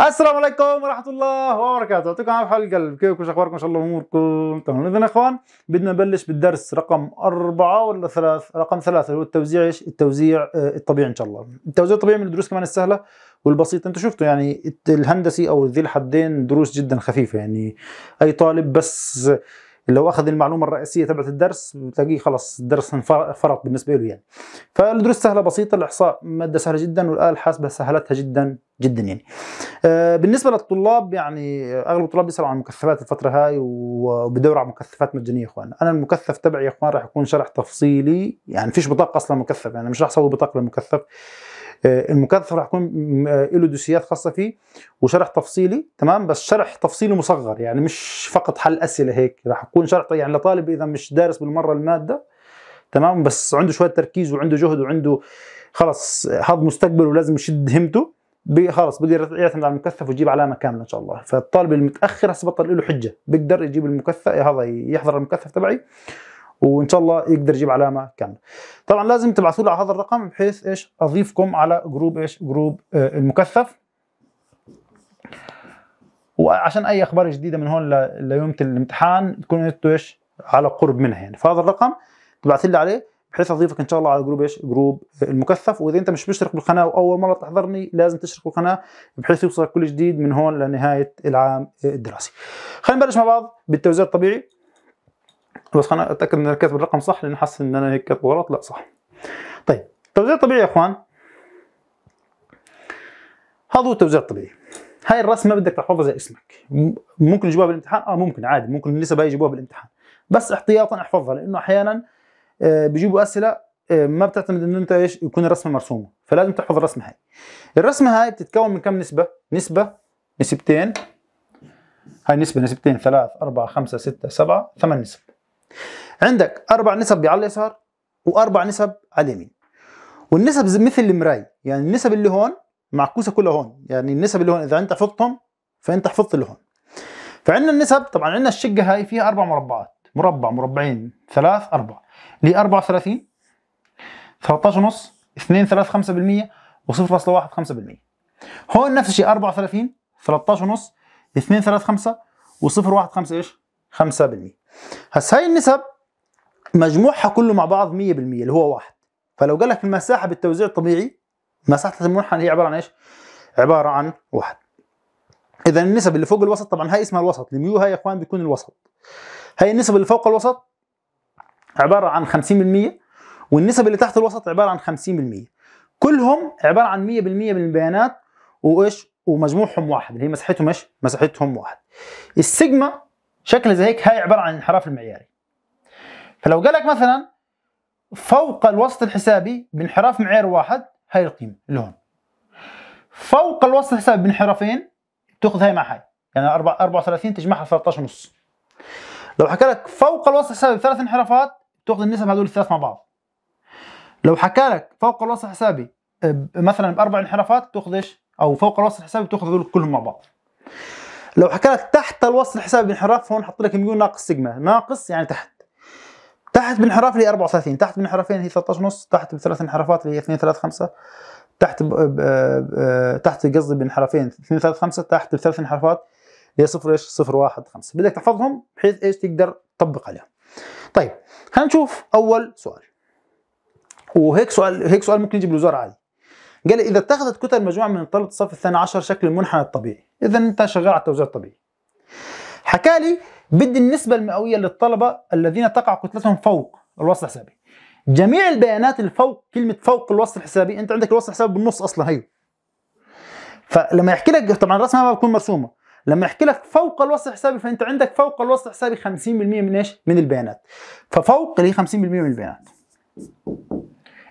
السلام عليكم ورحمه الله وبركاته يعطيكم العافيه على القلب كيفكم شو اخباركم ان شاء الله اموركم تمام اذا يا اخوان بدنا نبلش بالدرس رقم أربعة ولا ثلاث رقم ثلاثة اللي هو التوزيع ايش التوزيع آه، الطبيعي ان شاء الله التوزيع الطبيعي من الدروس كمان السهله والبسيطه انتم شفتوا يعني الهندسي او ذي الحدين دروس جدا خفيفه يعني اي طالب بس لو اخذ المعلومه الرئيسيه تبعت الدرس بتلاقيه خلص الدرس فرط بالنسبه له يعني فالدروس سهله بسيطه الاحصاء ماده سهله جدا والاله الحاسبه سهلتها جدا جدا يعني آه، بالنسبه للطلاب يعني اغلب الطلاب بيسالوا عن المكثفات الفتره هاي وبدوروا على مكثفات مجانيه يا اخوان انا المكثف تبعي يا اخوان راح يكون شرح تفصيلي يعني فيش بطاقه اصلا مكثف يعني مش راح اسوي بطاقه للمكثف آه، المكثف راح يكون آه، له دوسيات خاصه فيه وشرح تفصيلي تمام بس شرح تفصيلي مصغر يعني مش فقط حل اسئله هيك راح يكون شرح يعني لطالب اذا مش دارس بالمره الماده تمام بس عنده شويه تركيز وعنده جهد وعنده خلص هذا مستقبله ولازم يشد همته خلص بدي يعتمد على المكثف ويجيب علامه كامله ان شاء الله فالطالب المتاخر هسه بطل له حجه بيقدر يجيب المكثف إيه، هذا يحضر المكثف تبعي وان شاء الله يقدر يجيب علامه كامله طبعا لازم تبعثوا له على هذا الرقم بحيث ايش اضيفكم على جروب ايش جروب آه المكثف وعشان اي اخبار جديده من هون ليوم الامتحان تكونوا انتوا ايش على قرب منها يعني فهذا الرقم تبعث لي عليه بحيث اضيفك ان شاء الله على جروب ايش؟ جروب المكثف واذا انت مش مشترك بالقناه واول مره تحضرني لازم تشترك بالقناه بحيث يوصلك كل جديد من هون لنهايه العام الدراسي. خلينا نبلش مع بعض بالتوزيع الطبيعي بس خلينا اتاكد ان انا كاتب الرقم صح لان حاسس ان انا هيك كاتبه غلط لا صح. طيب التوزيع الطبيعي يا اخوان هذا هو التوزيع الطبيعي. هاي الرسمة بدك تحفظها زي اسمك ممكن يجيبوها بالامتحان اه ممكن عادي ممكن النسبه يجيبوها بالامتحان بس احتياطا احفظها لانه احيانا آه، بيجيبوا اسئله آه، ما بتعتمد ان انت ايش يكون الرسمه مرسومه فلازم تحفظ الرسمه هاي الرسمه هاي بتتكون من كم نسبه نسبه نسبتين هاي نسبه نسبتين ثلاث أربعة خمسة ستة سبعة ثمان نسب عندك اربع نسب على اليسار واربع نسب على اليمين والنسب مثل المراي يعني النسب اللي هون معكوسه كلها هون يعني النسب اللي هون اذا انت حفظتهم فانت حفظت اللي هون فعندنا النسب طبعا عندنا الشقه هاي فيها اربع مربعات مربع مربعين ثلاث اربع ل 34 13 ونص 2 3 5% و0.1 5% هون نفس الشيء 34 13 ونص 2 3 5 و 0 1 5 ايش 5% هسا هاي النسب مجموعها كله مع بعض 100% اللي هو واحد فلو قال لك المساحه بالتوزيع الطبيعي مساحه المنحنى هي عباره عن ايش عباره عن واحد اذا النسب اللي فوق الوسط طبعا هاي اسمها الوسط الميو هاي يا اخوان بيكون الوسط هاي النسب اللي فوق الوسط عباره عن 50% والنسب اللي تحت الوسط عباره عن 50% كلهم عباره عن 100% من البيانات وايش ومجموعهم واحد اللي هي مساحتهم ايش مساحتهم واحد السيجما شكل زي هيك هاي عباره عن الانحراف المعياري فلو قال لك مثلا فوق الوسط الحسابي بانحراف معيار واحد هاي القيمه اللي هون فوق الوسط الحسابي بانحرافين تاخذ هاي مع هاي يعني 34 تجمعها 13 ونص لو حكى لك فوق الوسط الحسابي بثلاث انحرافات تاخذ النسب هذول الثلاث مع بعض لو حكى لك فوق الوسط الحسابي مثلا باربع انحرافات تاخذ ايش؟ او فوق الوسط الحسابي تاخذ هذول كلهم مع بعض لو حكى لك تحت الوسط الحسابي بانحراف هون حط لك ميون ناقص سيجما ناقص يعني تحت تحت بانحراف اللي 34 تحت بانحرافين هي 13 ونص تحت بثلاث انحرافات اللي هي 2 3 5 تحت ب... ب... ب... تحت قصدي بانحرافين 2 3 5 تحت بثلاث انحرافات اللي هي 0 ايش 0 1 5 بدك تحفظهم بحيث ايش تقدر تطبق عليهم طيب هنشوف اول سؤال وهيك سؤال هيك سؤال ممكن يجيب الوزارة عادي قال لي اذا اتخذت كتل مجموعه من طلبه الصف الثاني عشر شكل المنحنى الطبيعي اذا انت شغال على التوزيع الطبيعي حكى لي بدي النسبه المئويه للطلبه الذين تقع كتلتهم فوق الوسط الحسابي جميع البيانات اللي فوق كلمه فوق الوسط الحسابي انت عندك الوسط الحسابي بالنص اصلا هي فلما يحكي لك طبعا الرسمه ما بتكون مرسومه لما احكي لك فوق الوصف حسابي فانت عندك فوق الوصف حسابي 50% من ايش؟ من البيانات. ففوق اللي هي 50% من البيانات.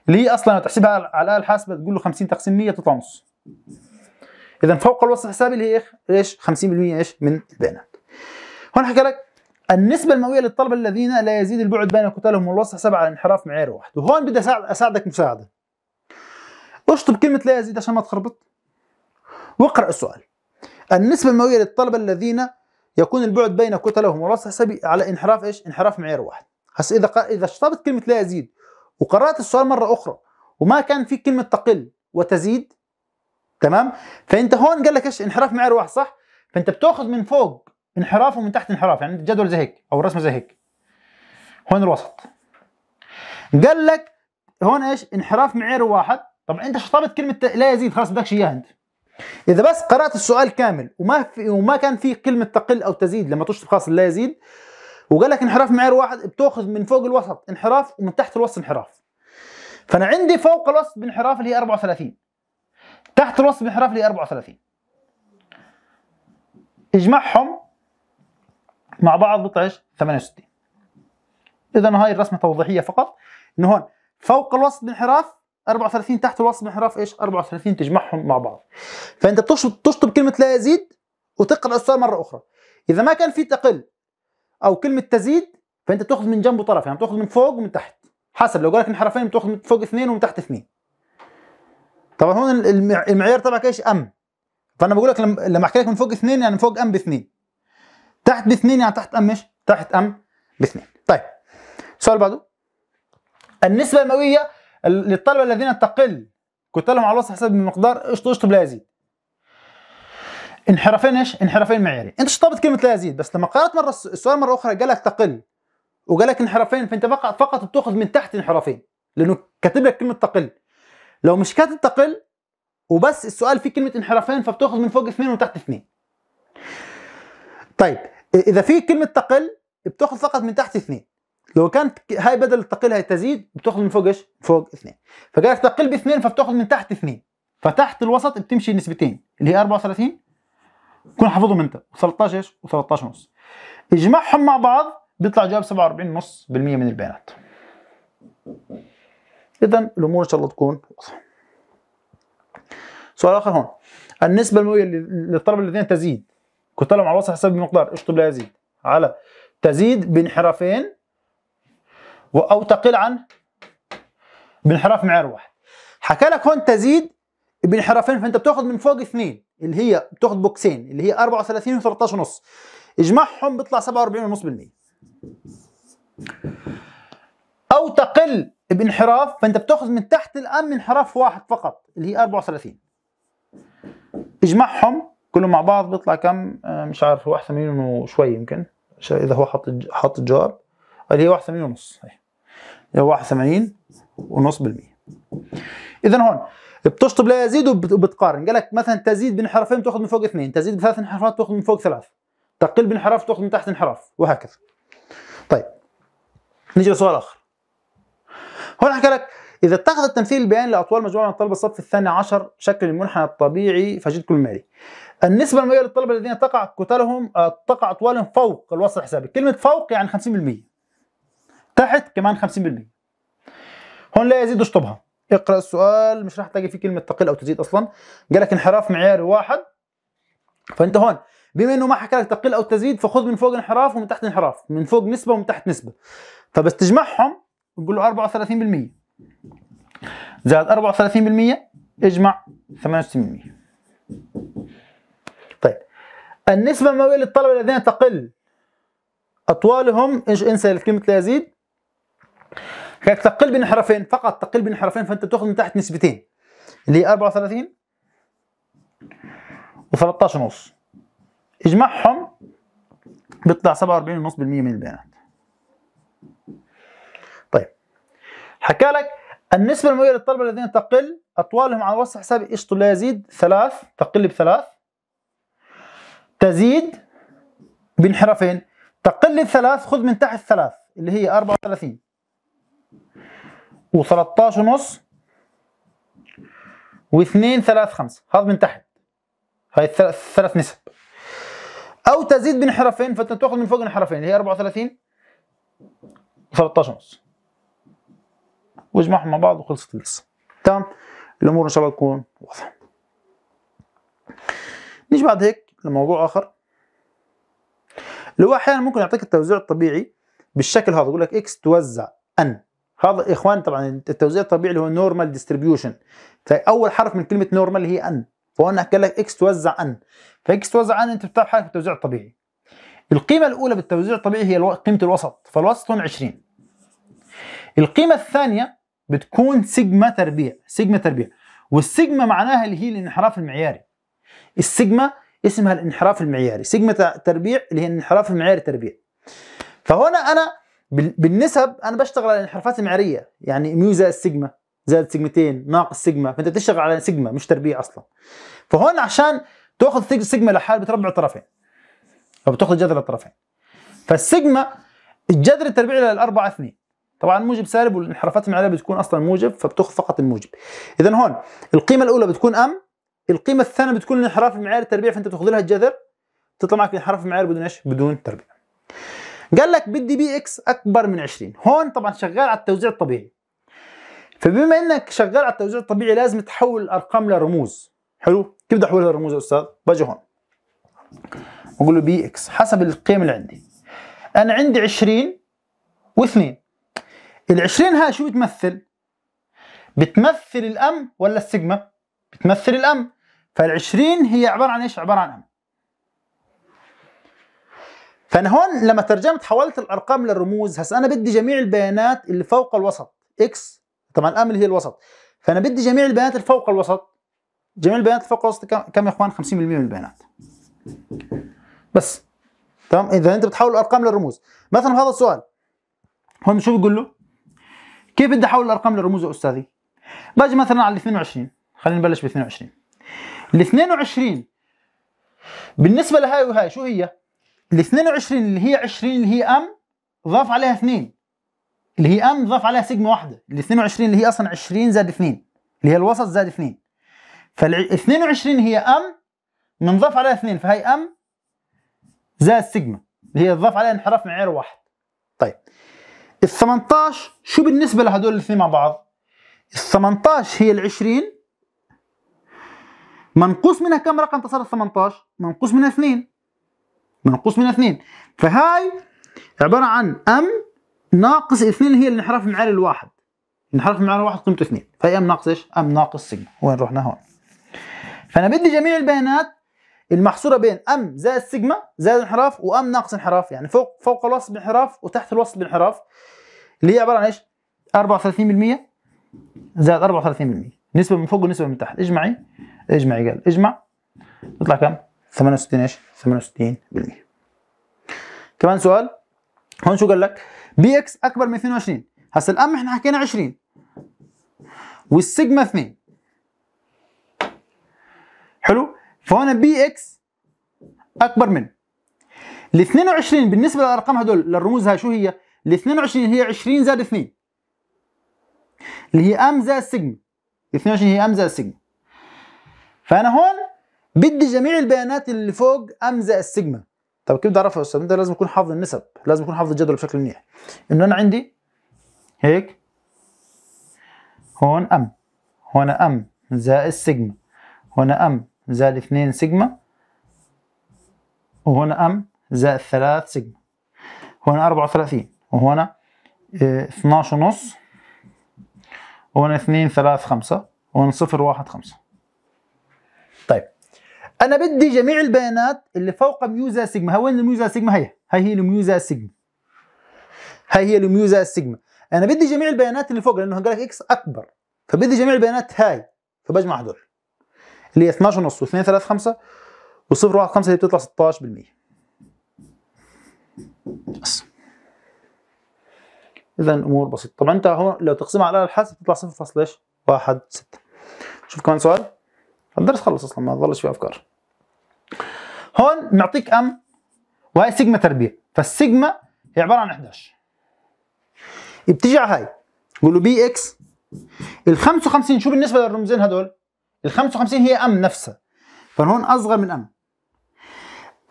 اللي هي اصلا لو تحسبها على الاله الحاسبه تقول له 50 تقسيم 100 تطلع نص. اذا فوق الوصف الحسابي اللي هي ايش؟ 50% ايش؟ من البيانات. هون حكى لك النسبة المئوية للطلبة الذين لا يزيد البعد بين كتلهم والوسط حساب على انحراف معيار واحد، وهون بدي اساعدك مساعدة. اشطب كلمة لا يزيد عشان ما تخربط. واقرأ السؤال. النسبة المئوية للطلبة الذين يكون البعد بين كتلهم والوسط حسابي على انحراف ايش؟ انحراف معيار واحد. هسه اذا قا... اذا شطبت كلمة لا يزيد وقرأت السؤال مرة أخرى وما كان في كلمة تقل وتزيد تمام؟ فأنت هون قال لك ايش؟ انحراف معيار واحد صح؟ فأنت بتاخذ من فوق انحراف ومن تحت انحراف يعني الجدول زي هيك أو الرسمة زي هيك. هون الوسط. قال لك هون ايش؟ انحراف معيار واحد، طبعا أنت شطبت كلمة لا يزيد خلاص بدكش إياها أنت. اذا بس قرات السؤال كامل وما في وما كان في كلمه تقل او تزيد لما تشطب خاص لا يزيد وقال لك انحراف معيار واحد بتاخذ من فوق الوسط انحراف ومن تحت الوسط انحراف فانا عندي فوق الوسط بانحراف اللي هي 34 تحت الوسط بانحراف اللي هي 34 اجمعهم مع بعض بيطلع ايش 68 اذا هاي الرسمه توضيحيه فقط انه هون فوق الوسط بانحراف 34 تحت الوصف الانحراف ايش 34 تجمعهم مع بعض فانت بتشطب كلمه لا يزيد وتقرا السؤال مره اخرى اذا ما كان في تقل او كلمه تزيد فانت بتاخذ من جنبه طرف يعني بتاخذ من فوق ومن تحت حسب لو قال لك انحرافين بتاخذ من فوق اثنين ومن تحت اثنين طبعا هون المعيار تبعك ايش ام فانا بقول لك لما احكي لك من فوق اثنين يعني من فوق ام باثنين تحت باثنين يعني تحت ام ايش تحت ام باثنين طيب السؤال بعده النسبه المئويه للطلبه الذين تقل كتلهم على الوصف حسب المقدار اشطب اشطب لا يزيد انحرافين ايش؟ انحرافين معياري انت شطبت كلمه لا يزيد بس لما قرات مره السؤال مره اخرى قال لك تقل وقال لك انحرافين فانت فقط فقط بتاخذ من تحت انحرافين لانه كاتب لك كلمه تقل لو مش كاتب تقل وبس السؤال فيه كلمه انحرافين فبتاخذ من فوق اثنين وتحت اثنين طيب اذا في كلمه تقل بتاخذ فقط من تحت اثنين لو كانت هاي بدل التقلها تزيد بتاخذ من فوق ايش؟ فوق اثنين فقالك تقل باثنين فبتاخذ من تحت اثنين فتحت الوسط بتمشي نسبتين اللي هي 34 كون حافظهم انت و13 ايش؟ و13 ونص اجمعهم مع بعض بيطلع جواب 47 ونص بالمية من البيانات اذا الامور ان شاء الله تكون واضحه سؤال اخر هون النسبه المئويه للطلبه الذين تزيد كتلهم على الوسط حسب المقدار اشطب لا يزيد على تزيد بانحرافين أو تقل عن بانحراف معيار واحد حكى لك هون تزيد بانحرافين فانت بتاخذ من فوق اثنين اللي هي بتاخذ بوكسين اللي هي 34 و 135 اجمعهم بيطلع 47.5% او تقل بانحراف فانت بتاخذ من تحت الان انحراف واحد فقط اللي هي 34 اجمعهم كلهم مع بعض بيطلع كم آه، مش عارف 81 وشوي يمكن اذا هو حط حط الجواب اللي هي 81.5 81 ونص بالمية اذا هون بتشطب لا يزيد وبتقارن قال لك مثلا تزيد بانحرافين تاخذ من فوق اثنين تزيد بثلاث انحرافات تاخذ من فوق ثلاث تقل بانحراف تاخذ من تحت انحراف وهكذا طيب نيجي لسؤال اخر هون حكى لك إذا اتخذ التمثيل البياني لأطوال مجموعة من الطلبة الصف الثاني عشر شكل المنحنى الطبيعي فجد كل مالي النسبة المئوية للطلبة الذين تقع كتلهم آه، تقع أطوالهم فوق الوسط الحسابي، كلمة فوق يعني 50%. تحت كمان 50% هون لا يزيد اشطبها اقرا السؤال مش راح تلاقي فيه كلمه تقل او تزيد اصلا قال لك انحراف معياري واحد فانت هون بما انه ما حكى لك تقل او تزيد فخذ من فوق انحراف ومن تحت انحراف من فوق نسبه ومن تحت نسبه فبس تجمعهم بقول له 34% زائد 34% اجمع 68% طيب النسبه المئويه للطلبه الذين تقل اطوالهم انسى كلمه لا يزيد كانك تقل بانحرافين فقط تقل بانحرافين فانت تاخذ من تحت نسبتين اللي هي 34 و13 ونص اجمعهم بيطلع 47.5% من البيانات طيب حكى لك النسبة المئوية للطلبة الذين تقل أطوالهم على وسط حساب قشط لا يزيد ثلاث تقل بثلاث تزيد بانحرافين تقل الثلاث خذ من تحت الثلاث اللي هي 34 و13 ونص و2 3 5 هذا من تحت هاي الثلاث نسب او تزيد من فانت تاخذ من فوق الحرفين اللي هي 34 و13 ونص واجمعهم مع بعض وخلصت القصه تمام الامور ان شاء الله تكون واضحه نيجي بعد هيك لموضوع اخر اللي هو احيانا ممكن يعطيك التوزيع الطبيعي بالشكل هذا يقول لك اكس توزع ان هذا اخوان طبعا التوزيع الطبيعي اللي هو نورمال ديستريبيوشن فاول حرف من كلمه نورمال هي ان فهنا قال لك اكس توزع ان فاكس توزع ان انت بتعرف حالك بالتوزيع الطبيعي القيمه الاولى بالتوزيع الطبيعي هي قيمه الوسط فالوسط هون 20 القيمه الثانيه بتكون سيجما تربيع سيجما تربيع والسيجما معناها اللي هي الانحراف المعياري السيجما اسمها الانحراف المعياري سيجما تربيع اللي هي الانحراف المعياري تربيع فهنا انا بالنسب انا بشتغل على الانحرافات المعريه يعني ميو زائد سيجما زائد سيجمتين ناقص سيجما فانت بتشتغل على سيجما مش تربيع اصلا فهون عشان تاخذ سيجما لحال بتربع الطرفين او بتاخذ جذر الطرفين فالسيجما الجذر التربيعي للاربعه اثنين طبعا موجب سالب والانحرافات المعريه بتكون اصلا موجب فبتاخذ فقط الموجب اذا هون القيمه الاولى بتكون ام القيمه الثانيه بتكون الانحراف المعيار التربيعي فانت بتاخذ لها الجذر تطلع معك الانحراف المعيار بدون ايش بدون تربيع قال لك بدي بي اكس اكبر من 20 هون طبعا شغال على التوزيع الطبيعي فبما انك شغال على التوزيع الطبيعي لازم تحول الارقام لرموز حلو كيف بدي احولها لرموز يا استاذ باجي هون بقول له بي اكس حسب القيم اللي عندي انا عندي 20 و2 ال 20 هاي شو بتمثل بتمثل الام ولا السيجما بتمثل الام فال 20 هي عباره عن ايش عباره عن ام فانا هون لما ترجمت حولت الارقام للرموز هسه انا بدي جميع البيانات اللي فوق الوسط اكس طبعا الام اللي هي الوسط فانا بدي جميع البيانات اللي فوق الوسط جميع البيانات اللي فوق الوسط كم يا اخوان 50% من البيانات بس تمام اذا انت بتحول الارقام للرموز مثلا هذا السؤال هون شو بقول له كيف بدي احول الارقام للرموز يا استاذي باجي مثلا على ال 22 خلينا نبلش ب 22 ال 22 بالنسبه لهاي وهاي شو هي ال 22 اللي هي 20 اللي هي ام ضاف عليها 2 اللي هي ام ضاف عليها سيجما واحده ال 22 اللي هي اصلا 20 زائد 2 اللي هي الوسط زائد 2 فال 22 هي ام منضاف عليها 2 فهي ام زائد سيجما اللي هي ضاف عليها انحراف معيار واحد طيب ال 18 شو بالنسبه لهدول الاثنين مع بعض؟ ال 18 هي ال 20 منقوص منها كم رقم تصل ال 18؟ منقوص منها 2 منقوص من اثنين فهاي عباره عن ام ناقص اثنين هي الانحراف المعالي الواحد الانحراف المعالي الواحد قيمته اثنين فهي ام ناقص ايش؟ ام ناقص سيجما وين رحنا هون فانا بدي جميع البيانات المحصوره بين ام زائد سيجما زائد انحراف وام ناقص انحراف يعني فوق فوق الوسط بانحراف وتحت الوسط بانحراف اللي هي عباره عن ايش؟ 34% زائد 34% نسبه من فوق ونسبه من تحت اجمعي اجمعي قال اجمع يطلع كم؟ 68 ايش؟ 68% كمان سؤال هون شو قال لك بي اكس اكبر من 22 هسا الام احنا حكينا 20 والسيجما 2 حلو فهون بي اكس اكبر من ال 22 بالنسبه للارقام هدول للرموز هاي شو هي؟ ال 22 هي 20 زائد 2 اللي هي ام زائد سيجما 22 هي ام زائد سيجما فانا هون بدي جميع البيانات اللي فوق امزق السيجما طب كيف بدي اعرفها يا استاذ انت لازم تكون حافظ النسب لازم تكون حافظ الجدول بشكل منيح انه انا عندي هيك هون ام هون ام زائد سيجما هون ام زائد 2 سيجما وهون ام زائد 3 سيجما هون 34 وهون 12 آه، ونص وهون 2 3 5 وهون 0 1 5 انا بدي جميع البيانات اللي فوق ميوزا سيجما ها وين الميوزا سيجما هي هاي هي الميوزا سيجما هاي هي الميوزا سيجما انا بدي جميع البيانات اللي فوق لانه قال لك اكس اكبر فبدي جميع البيانات هاي فبجمع هدول اللي هي 12 ونص و2 3 5 و0 1 5 اللي بتطلع 16% بس اذا امور بسيطه طبعا انت هون لو تقسمها على الاله الحاسب بتطلع 0.16 شوف كمان سؤال الدرس خلص اصلا ما ضلش في افكار هون معطيك ام وهي سيجما تربيع فالسيجما هي عباره عن 11 بتيجي على هاي بقول له بي اكس ال 55 شو بالنسبه للرمزين هدول؟ ال 55 هي ام نفسها فهون اصغر من ام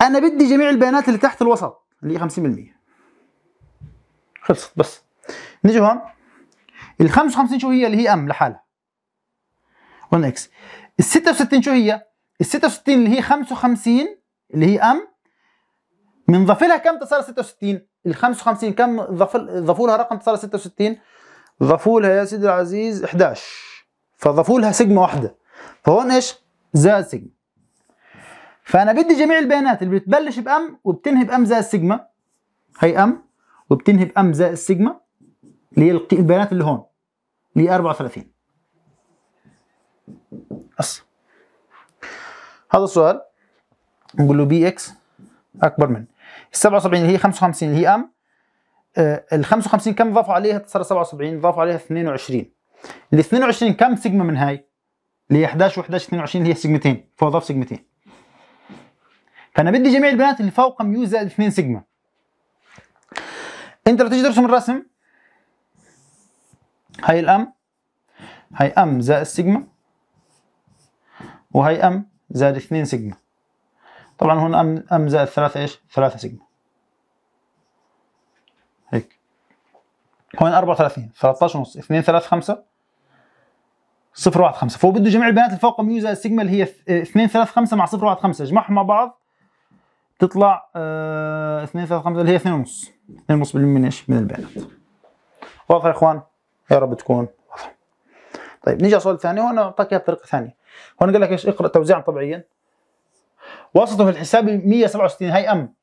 انا بدي جميع البيانات اللي تحت الوسط اللي هي 50% خلصت بس نيجي هون ال 55 شو هي اللي هي ام لحالها 1 اكس ال 66 شو هي؟ ال 66 اللي هي 55 اللي هي ام من ضاف لها كم تصير 66 ال 55 كم ضافوا لها رقم تصير 66 ضافوا لها يا سيدي العزيز 11 فضافوا لها سيجما واحده فهون ايش زائد سيجما فانا بدي جميع البيانات اللي بتبلش بام وبتنهي بام زائد سيجما هي ام وبتنهي بام زائد سيجما اللي هي البيانات اللي هون اللي هي 34 أصلا هذا السؤال نقول له بي اكس اكبر من ال 77 اللي هي 55 اللي هي ام آه، ال 55 كم ضافوا عليها تصير 77 ضافوا عليها 22 ال 22 كم سيجما من هاي اللي هي 11 و11 22 اللي هي سيجمتين فهو ضاف سيجمتين فانا بدي جميع البيانات اللي فوق ميو زائد 2 سيجما انت لو تيجي ترسم الرسم هاي الام هاي ام زائد سيجما وهي ام زائد 2 سيجما طبعا هون ام زائد 3 ايش؟ 3 سيجما هيك هون 34 13 ونص 2 3 5 0 1 5 فهو بده جميع البيانات اللي فوق ميو زائد سيجما اللي هي 2 3 5 مع 0 1 5 اجمعهم مع بعض تطلع 2 3 5 اللي هي 2 ونص 2 ونص من ايش؟ من البيانات واضح يا اخوان؟ يا رب تكون واضحة طيب نيجي على السؤال الثاني هون اعطاك اياها بطريقة ثانية هون قال لك ايش اقرا توزيعا طبيعيا وسطه الحساب 167 هاي ام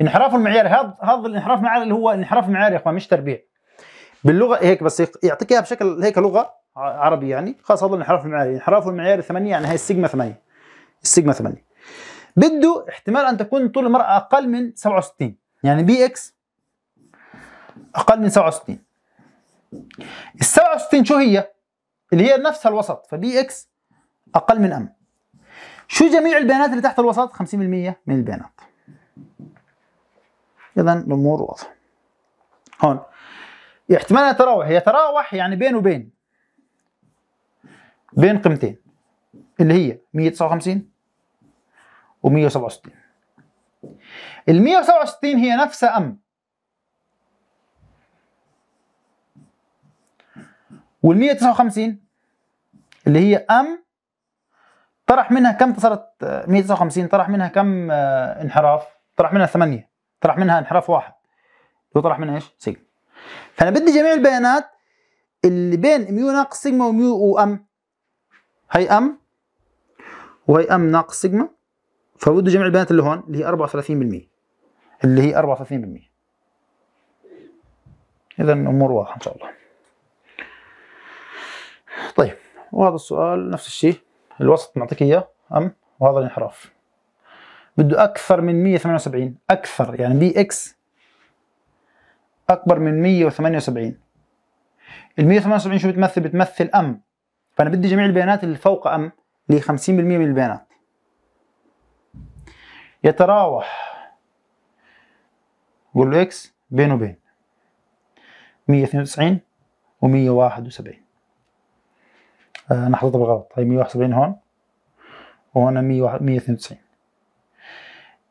انحراف المعياري هذا هذا الانحراف المعياري اللي هو انحراف معياري يا اخوان مش تربيع باللغه هيك بس يعطيك اياها بشكل هيك لغه عربي يعني خلاص هذا الانحراف المعياري انحراف المعياري 8 يعني هي السيجما 8 السيجما 8 بده احتمال ان تكون طول المراه اقل من 67 يعني بي اكس اقل من 67 ال 67 شو هي؟ اللي هي نفسها الوسط فبي اكس اقل من ام شو جميع البيانات اللي تحت الوسط 50% من البيانات اذا الامور واضحه هون احتمال التراوح يتراوح يعني بين وبين بين قيمتين اللي هي 159 و 167 ال 167 هي نفسها ام وال 159 اللي هي ام طرح منها كم صارت 159 آه، طرح منها كم آه، انحراف طرح منها 8 طرح منها انحراف واحد وطرح منها ايش سيجما فانا بدي جميع البيانات اللي بين ميو ناقص سيجما وميو وام هي ام وهي ام ناقص سيجما فبده جميع البيانات اللي هون اللي هي 34% اللي هي 34% اذا الامور واضحه ان شاء الله طيب وهذا السؤال نفس الشيء الوسط معطيك اياه ام وهذا الانحراف بده اكثر من 178 اكثر يعني بي اكس اكبر من 178 ال 178 شو بتمثل بتمثل ام فانا بدي جميع البيانات اللي فوق ام اللي 50% من البيانات يتراوح له اكس بين وبين 192 و 171 انا حطيتها بالغلط هي 171 هون وهنا 192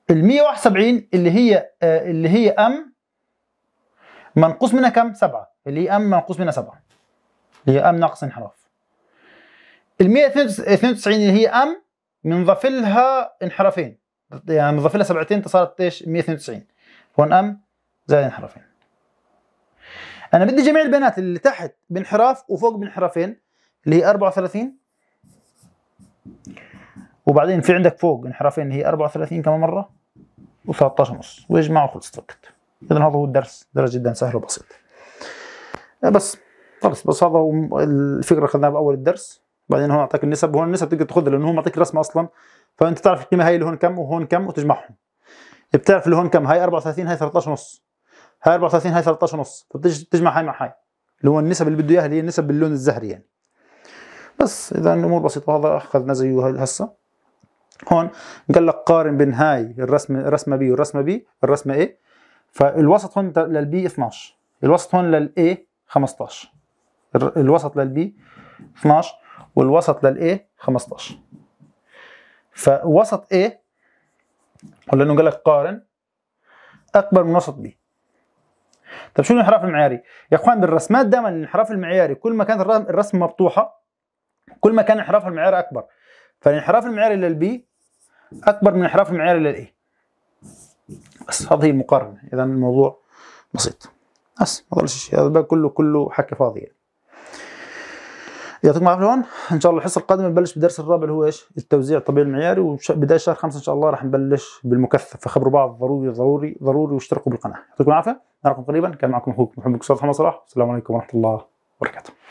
ال 171 اللي هي آه، اللي هي ام منقوص منها كم؟ 7 اللي هي ام منقوص منها 7 اللي هي ام ناقص انحراف ال 192 اللي هي ام بنضاف لها انحرافين يعني بنضاف لها سبعتين صارت ايش 192 هون ام زائد انحرافين انا بدي جميع البيانات اللي تحت بانحراف وفوق بانحرافين اللي هي 34 وبعدين في عندك فوق انحرافين اللي هي 34 كمان مرة و13 ونص واجمعوا وخلص فقط اذا هذا هو الدرس درس جدا سهل وبسيط آه، بس خلص بس هذا هو الفكرة اخذناها بأول الدرس بعدين هون اعطاك النسب وهون النسب تقدر تاخذها لانه هو معطيك رسمة اصلا فانت تعرف القيمة هاي اللي هون كم وهون كم وتجمعهم بتعرف اللي هون كم هاي 34 هاي 13 ونص هاي 34 هاي 13 ونص فبتجمع هاي مع هاي اللي هو النسب اللي بده اياها اللي هي النسب باللون الزهري يعني بس اذا الامور بسيطه وهذا اخذنا زيه هسه هون قال لك قارن بين هاي الرسمه الرسمه بي والرسمه بي الرسمه ايه فالوسط هون للبي 12 الوسط هون للاي 15 الوسط للبي 12 والوسط للاي 15 فوسط ايه ولا انه قال لك قارن اكبر من وسط بي طيب شو الانحراف المعياري؟ يا اخوان بالرسمات دائما الانحراف المعياري كل ما كانت الرسمه مبطوحه كل ما كان انحراف المعيار اكبر فالانحراف المعياري الى البي اكبر من انحراف المعياري الى الاي بس هذه المقارنه اذا الموضوع بسيط بس ما ضلش شيء هذا كله كله حكي فاضي يعني يعطيكم العافيه هون ان شاء الله الحصه القادمه نبلش بالدرس الرابع اللي هو ايش التوزيع الطبيعي المعياري وبدايه شهر خمسة ان شاء الله راح نبلش بالمكثف فخبروا بعض ضروري ضروري ضروري واشتركوا بالقناه يعطيكم العافيه نراكم قريبا كان معكم اخوكم محمد صالح محمد صلاح السلام عليكم ورحمه الله وبركاته